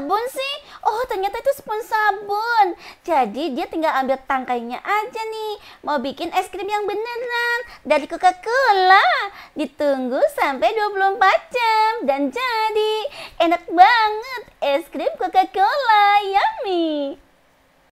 sabun sih? Oh, ternyata itu spons sabun. Jadi dia tinggal ambil tangkainya aja nih. Mau bikin es krim yang beneran dari Coca-Cola. Ditunggu sampai 24 jam dan jadi. Enak banget es krim Coca-Cola.